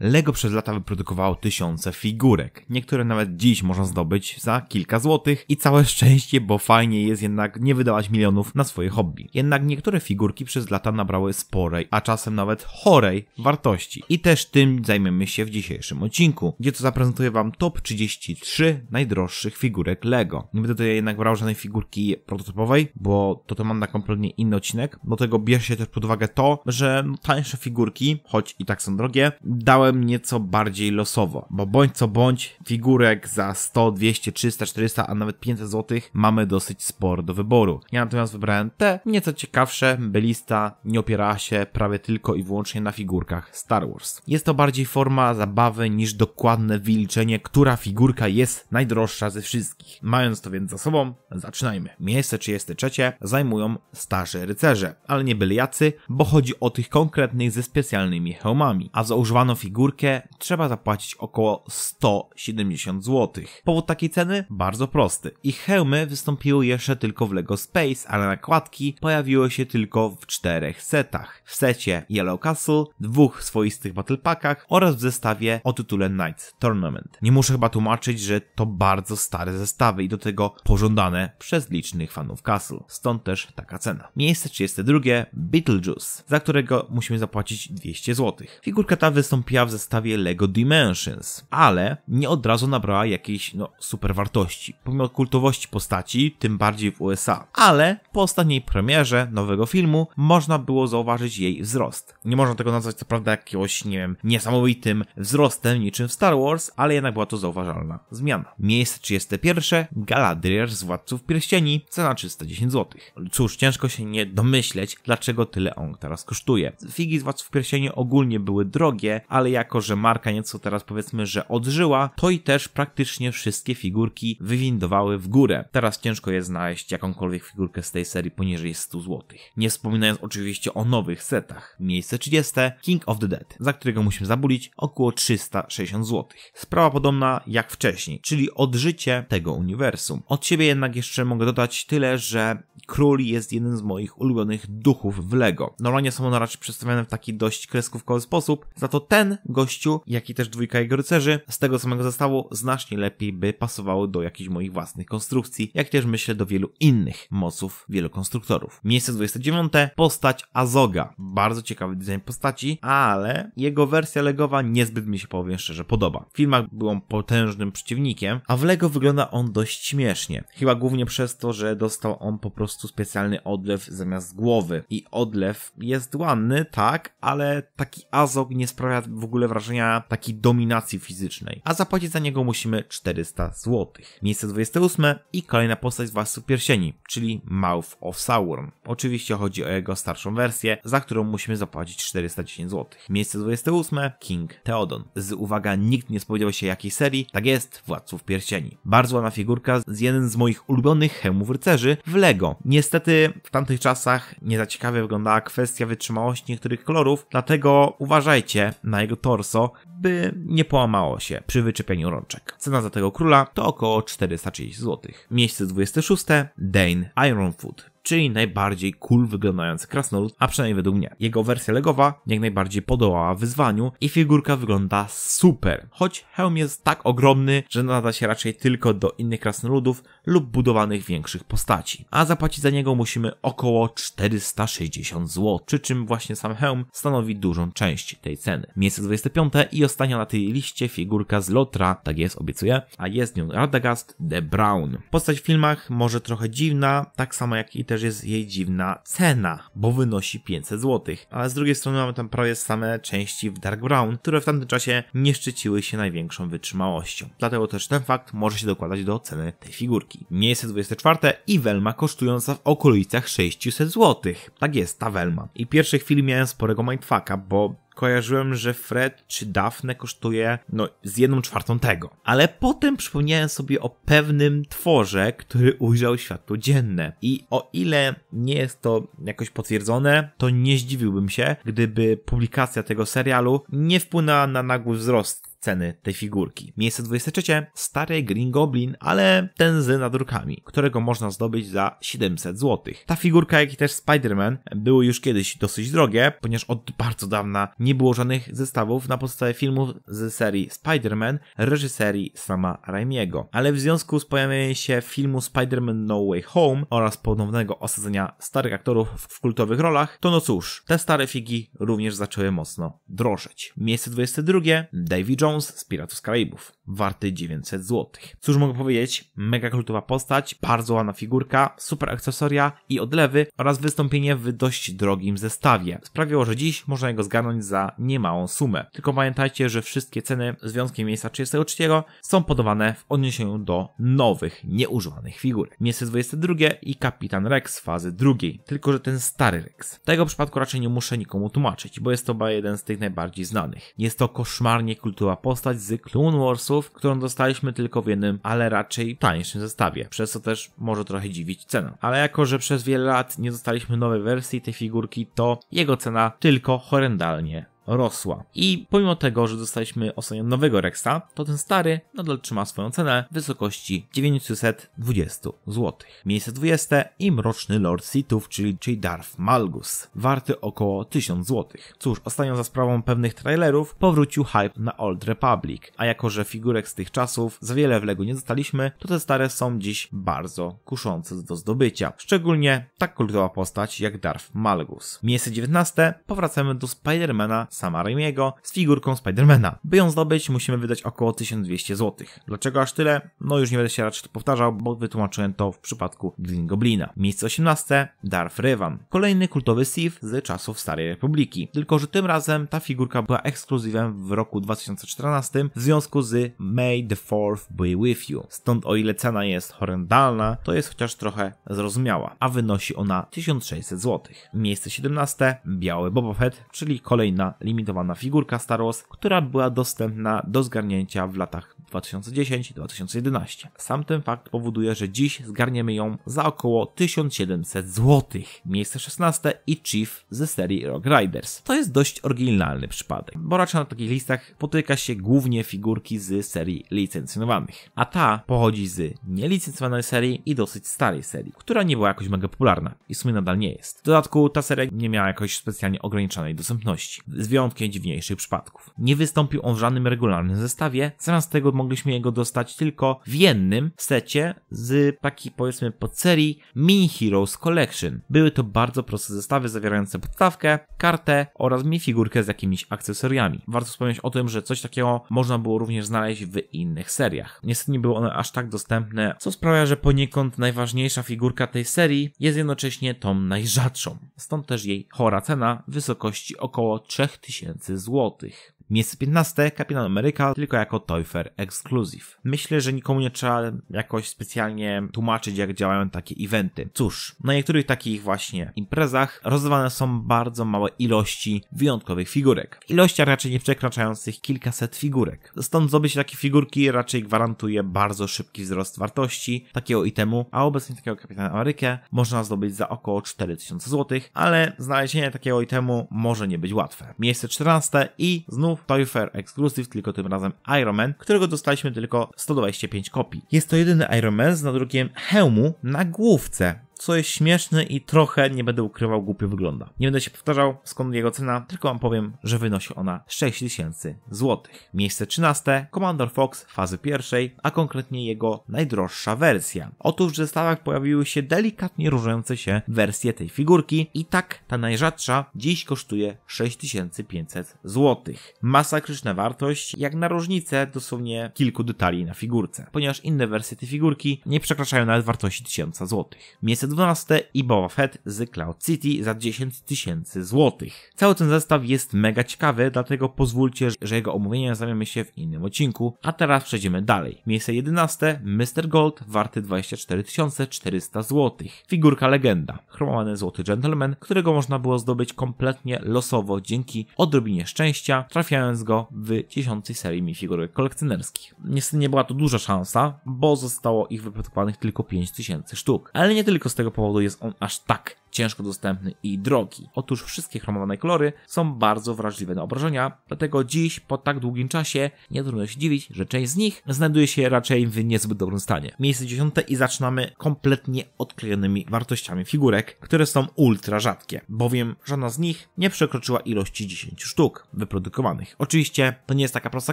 Lego przez lata wyprodukowało tysiące figurek. Niektóre nawet dziś można zdobyć za kilka złotych i całe szczęście, bo fajnie jest jednak nie wydawać milionów na swoje hobby. Jednak niektóre figurki przez lata nabrały sporej, a czasem nawet chorej wartości. I też tym zajmiemy się w dzisiejszym odcinku, gdzie to zaprezentuję Wam top 33 najdroższych figurek Lego. Nie będę tutaj jednak brał żadnej figurki prototypowej, bo to to mam na kompletnie inny odcinek. Do tego bierze się też pod uwagę to, że tańsze figurki, choć i tak są drogie, dały wybrałem nieco bardziej losowo, bo bądź co bądź figurek za 100, 200, 300, 400, a nawet 500 zł mamy dosyć sporo do wyboru. Ja natomiast wybrałem te nieco ciekawsze, by lista nie opierała się prawie tylko i wyłącznie na figurkach Star Wars. Jest to bardziej forma zabawy niż dokładne wyliczenie, która figurka jest najdroższa ze wszystkich. Mając to więc za sobą, zaczynajmy. Miejsce 33 zajmują starzy rycerze, ale nie byli jacy, bo chodzi o tych konkretnych ze specjalnymi hełmami, a za używano figurki figurkę trzeba zapłacić około 170 zł. Powód takiej ceny? Bardzo prosty. Ich hełmy wystąpiły jeszcze tylko w LEGO Space, ale nakładki pojawiły się tylko w czterech setach. W secie Yellow Castle, dwóch swoistych battle packach oraz w zestawie o tytule Knights Tournament. Nie muszę chyba tłumaczyć, że to bardzo stare zestawy i do tego pożądane przez licznych fanów Castle. Stąd też taka cena. Miejsce 32 Beetlejuice, za którego musimy zapłacić 200 zł. Figurka ta wystąpiła w zestawie LEGO Dimensions, ale nie od razu nabrała jakiejś, no, super wartości, pomimo kultowości postaci, tym bardziej w USA. Ale po ostatniej premierze nowego filmu można było zauważyć jej wzrost. Nie można tego nazwać co prawda jakiegoś, nie wiem, niesamowitym wzrostem niczym w Star Wars, ale jednak była to zauważalna zmiana. Miejsce 31, Galadriel z Władców Pierścieni, cena 310 zł. Cóż, ciężko się nie domyśleć, dlaczego tyle on teraz kosztuje. Figi z Władców Pierścieni ogólnie były drogie, ale jako że marka nieco teraz powiedzmy, że odżyła, to i też praktycznie wszystkie figurki wywindowały w górę. Teraz ciężko jest znaleźć jakąkolwiek figurkę z tej serii poniżej 100 zł. Nie wspominając oczywiście o nowych setach. Miejsce 30 King of the Dead, za którego musimy zabulić około 360 zł. Sprawa podobna jak wcześniej, czyli odżycie tego uniwersum. Od siebie jednak jeszcze mogę dodać tyle, że król jest jeden z moich ulubionych duchów w LEGO. Normalnie są one raczej przedstawiane w taki dość kreskówkowy sposób, za to ten gościu, jak i też dwójka jego rycerzy z tego samego zestawu znacznie lepiej by pasowały do jakichś moich własnych konstrukcji, jak też myślę do wielu innych moców wielu konstruktorów. Miejsce 29. Postać Azoga. Bardzo ciekawy design postaci, ale jego wersja legowa niezbyt mi się powiem szczerze podoba. W filmach był on potężnym przeciwnikiem, a w Lego wygląda on dość śmiesznie. Chyba głównie przez to, że dostał on po prostu specjalny odlew zamiast głowy. I odlew jest ładny, tak, ale taki Azog nie sprawia w ogóle ogóle wrażenia takiej dominacji fizycznej, a zapłacić za niego musimy 400 zł. Miejsce 28 i kolejna postać z Władców Pierścieni, czyli Mouth of Sauron. Oczywiście chodzi o jego starszą wersję, za którą musimy zapłacić 410 zł. Miejsce 28 King Theodon. Z uwaga, nikt nie spodziewał się jakiej serii, tak jest Władców Pierścieni. Bardzo ładna figurka z jeden z moich ulubionych hełmów rycerzy w Lego. Niestety w tamtych czasach nie za ciekawie wyglądała kwestia wytrzymałości niektórych kolorów, dlatego uważajcie na jego torso, by nie połamało się przy wyczepieniu rączek. Cena za tego króla to około 430 zł. Miejsce 26 Dane Ironfoot czyli najbardziej cool wyglądający krasnolud, a przynajmniej według mnie. Jego wersja legowa jak najbardziej podołała wyzwaniu i figurka wygląda super, choć hełm jest tak ogromny, że nada się raczej tylko do innych krasnoludów lub budowanych większych postaci, a zapłacić za niego musimy około 460 zł, przy czym właśnie sam hełm stanowi dużą część tej ceny. Miejsce 25 i ostatnia na tej liście figurka z Lotra, tak jest, obiecuję, a jest nią Radagast The Brown. Postać w filmach może trochę dziwna, tak samo jak i te też jest jej dziwna cena, bo wynosi 500 zł. Ale z drugiej strony mamy tam prawie same części w Dark Brown, które w tamtym czasie nie szczyciły się największą wytrzymałością. Dlatego też ten fakt może się dokładać do ceny tej figurki. Miejsce 24 i Velma kosztująca w okolicach 600 zł. Tak jest, ta Velma. I w pierwszej chwili miałem sporego mindfucka, bo kojarzyłem, że Fred czy Daphne kosztuje no, z jedną czwartą tego. Ale potem przypomniałem sobie o pewnym tworze, który ujrzał światło dzienne. I o ile nie jest to jakoś potwierdzone, to nie zdziwiłbym się, gdyby publikacja tego serialu nie wpłynęła na nagły wzrost sceny tej figurki. Miejsce 23. Stary Green Goblin, ale ten z nadrukami, którego można zdobyć za 700 zł. Ta figurka, jak i też Spider-Man, były już kiedyś dosyć drogie, ponieważ od bardzo dawna nie było żadnych zestawów na podstawie filmów z serii Spider-Man, reżyserii sama Raimiego. Ale w związku z pojawieniem się filmu Spider-Man No Way Home oraz ponownego osadzenia starych aktorów w kultowych rolach, to no cóż, te stare figi również zaczęły mocno drożeć. Miejsce 22. Davy Jones Jones z Piratów z Karaibów warty 900 zł. Cóż mogę powiedzieć, mega kultowa postać, bardzo ładna figurka, super akcesoria i odlewy oraz wystąpienie w dość drogim zestawie. Sprawiło, że dziś można jego zgarnąć za niemałą sumę. Tylko pamiętajcie, że wszystkie ceny związkiem miejsca 33 są podawane w odniesieniu do nowych, nieużywanych figur. Miejsce 22 i Kapitan Rex fazy drugiej, tylko że ten stary Rex. Tego przypadku raczej nie muszę nikomu tłumaczyć, bo jest to chyba jeden z tych najbardziej znanych. Jest to koszmarnie kultowa postać z Clone Warsu owoców, którą dostaliśmy tylko w jednym, ale raczej tańszym zestawie, przez co też może trochę dziwić cena. Ale jako, że przez wiele lat nie dostaliśmy nowej wersji tej figurki, to jego cena tylko horrendalnie rosła. I pomimo tego, że dostaliśmy ostatnio nowego Rexa, to ten stary nadal trzyma swoją cenę w wysokości 920 zł. Miejsce 20 i Mroczny Lord Sithów, czyli, czyli Darth Malgus, warty około 1000 zł. Cóż, ostatnio za sprawą pewnych trailerów powrócił hype na Old Republic, a jako, że figurek z tych czasów za wiele w LEGO nie dostaliśmy, to te stare są dziś bardzo kuszące do zdobycia. Szczególnie tak kultowa postać jak Darth Malgus. Miejsce 19 powracamy do Spidermana sama Raimiego z figurką Spidermana. By ją zdobyć musimy wydać około 1200 zł. Dlaczego aż tyle? No już nie będę się raczej powtarzał, bo wytłumaczyłem to w przypadku Green Goblina. Miejsce 18 Darth Revan. Kolejny kultowy Sith z czasów Starej Republiki. Tylko, że tym razem ta figurka była ekskluzywem w roku 2014 w związku z May the Fourth Be With You. Stąd o ile cena jest horrendalna, to jest chociaż trochę zrozumiała, a wynosi ona 1600 zł. Miejsce 17 Biały Boba Fett, czyli kolejna limitowana figurka Star Wars, która była dostępna do zgarnięcia w latach 2010-2011. Sam ten fakt powoduje, że dziś zgarniemy ją za około 1700 zł. Miejsce 16 i Chief ze serii Rock Riders. To jest dość oryginalny przypadek, bo raczej na takich listach potyka się głównie figurki z serii licencjonowanych. A ta pochodzi z nielicencjonowanej serii i dosyć starej serii, która nie była jakoś mega popularna i w sumie nadal nie jest. W dodatku ta seria nie miała jakoś specjalnie ograniczonej dostępności, z wyjątkiem dziwniejszych przypadków. Nie wystąpił on w żadnym regularnym zestawie, zamiast tego mogliśmy jego dostać tylko w jednym secie z takiej powiedzmy podserii Mini Heroes Collection. Były to bardzo proste zestawy zawierające podstawkę, kartę oraz figurkę z jakimiś akcesoriami. Warto wspomnieć o tym, że coś takiego można było również znaleźć w innych seriach. Niestety nie były one aż tak dostępne, co sprawia, że poniekąd najważniejsza figurka tej serii jest jednocześnie tą najrzadszą. Stąd też jej chora cena w wysokości około 3000 złotych. Miejsce 15 Kapitan Ameryka tylko jako Toy Fair Exclusive. Myślę, że nikomu nie trzeba jakoś specjalnie tłumaczyć, jak działają takie eventy. Cóż, na niektórych takich właśnie imprezach rozdawane są bardzo małe ilości wyjątkowych figurek. W ilościach raczej nie przekraczających kilkaset figurek. Stąd zdobycie takiej figurki raczej gwarantuje bardzo szybki wzrost wartości takiego itemu, a obecnie takiego Kapitana Amerykę można zdobyć za około 4000 zł, ale znalezienie takiego itemu może nie być łatwe. Miejsce 14 i znów Toy Fair Exclusive, tylko tym razem Iron Man, którego dostaliśmy tylko 125 kopii. Jest to jedyny Iron Man z nadrukiem hełmu na główce co jest śmieszne i trochę, nie będę ukrywał, głupio wygląda. Nie będę się powtarzał, skąd jego cena, tylko wam powiem, że wynosi ona 6000 zł. Miejsce 13, Commander Fox fazy pierwszej, a konkretnie jego najdroższa wersja. Otóż w zestawach pojawiły się delikatnie różniące się wersje tej figurki i tak ta najrzadsza dziś kosztuje 6500 zł. Masakryczna wartość, jak na różnicę dosłownie kilku detali na figurce, ponieważ inne wersje tej figurki nie przekraczają nawet wartości 1000 zł. Miejsce 2012 i Boba Fett z Cloud City za 10 tysięcy złotych. Cały ten zestaw jest mega ciekawy, dlatego pozwólcie, że jego omówienia zajmiemy się w innym odcinku. A teraz przejdziemy dalej. Miejsce 11. Mr. Gold warty 24 400 złotych. Figurka legenda. Chromowany złoty gentleman, którego można było zdobyć kompletnie losowo dzięki odrobinie szczęścia, trafiając go w 10 serii mi figurek kolekcjonerskich. Niestety nie była to duża szansa, bo zostało ich wyprodukowanych tylko 5000 sztuk. Ale nie tylko z z tego powodu jest on aż tak ciężko dostępny i drogi. Otóż wszystkie chromowane kolory są bardzo wrażliwe na obrażenia, dlatego dziś po tak długim czasie nie trudno się dziwić, że część z nich znajduje się raczej w niezbyt dobrym stanie. Miejsce dziesiąte i zaczynamy kompletnie odklejonymi wartościami figurek, które są ultra rzadkie, bowiem żadna z nich nie przekroczyła ilości 10 sztuk wyprodukowanych. Oczywiście to nie jest taka prosta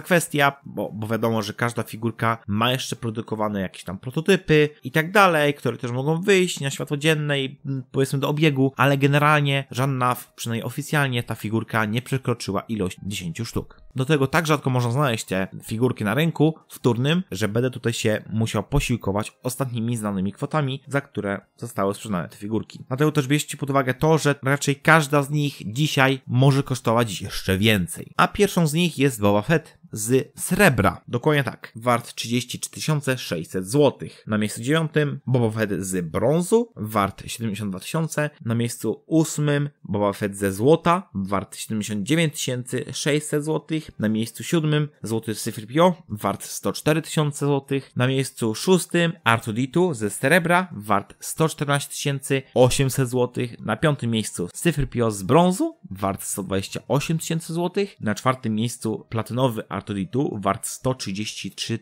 kwestia, bo, bo wiadomo, że każda figurka ma jeszcze produkowane jakieś tam prototypy i tak dalej, które też mogą wyjść na światło dzienne i mm, powiedzmy do obiegu, ale generalnie żadna, przynajmniej oficjalnie, ta figurka nie przekroczyła ilość 10 sztuk. Do tego tak rzadko można znaleźć te figurki na rynku wtórnym, że będę tutaj się musiał posiłkować ostatnimi znanymi kwotami, za które zostały sprzedane te figurki. Dlatego też bierzcie pod uwagę to, że raczej każda z nich dzisiaj może kosztować jeszcze więcej. A pierwszą z nich jest Boba Fett z srebra. Dokładnie tak. Wart 34 600 zł. Na miejscu dziewiątym Boba Fett z brązu, wart 72 000. Na miejscu ósmym Boba Fett ze złota, wart 79 600 zł. Na miejscu siódmym Złoty Syfrpio, wart 104 000 zł. Na miejscu szóstym Artuditu ze srebra, wart 114 800 zł. Na piątym miejscu Syfrpio z brązu, wart 128 tysięcy złotych. Na czwartym miejscu platynowy R2D2 wart 133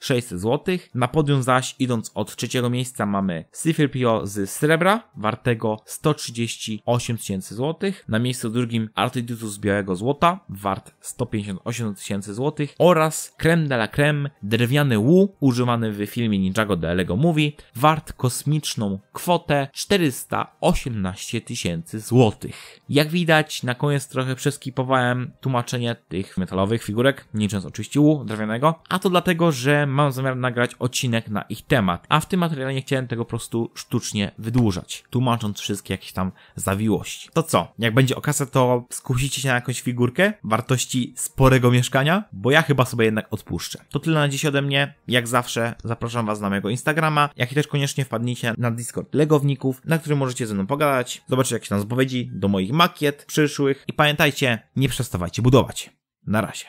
600 złotych. Na podium zaś, idąc od trzeciego miejsca, mamy C3PO z srebra, wartego 138 tysięcy złotych. Na miejscu drugim R2D2 z białego złota, wart 158 tysięcy złotych. Oraz creme de la creme, drewniany łu, używany w filmie Ninjago de Lego Movie, wart kosmiczną kwotę 418 tysięcy złotych. Jak widać, widać, na koniec trochę przeskipowałem tłumaczenie tych metalowych figurek, nicząc oczywiście łu drewnianego, a to dlatego, że mam zamiar nagrać odcinek na ich temat, a w tym materiale nie chciałem tego po prostu sztucznie wydłużać, tłumacząc wszystkie jakieś tam zawiłości. To co, jak będzie okazja, to skusicie się na jakąś figurkę wartości sporego mieszkania, bo ja chyba sobie jednak odpuszczę. To tyle na dziś ode mnie, jak zawsze zapraszam Was na mojego Instagrama, jak i też koniecznie wpadnijcie na Discord Legowników, na którym możecie ze mną pogadać, zobaczyć jakieś tam zapowiedzi do moich makiet, przyszłych. I pamiętajcie, nie przestawajcie budować. Na razie.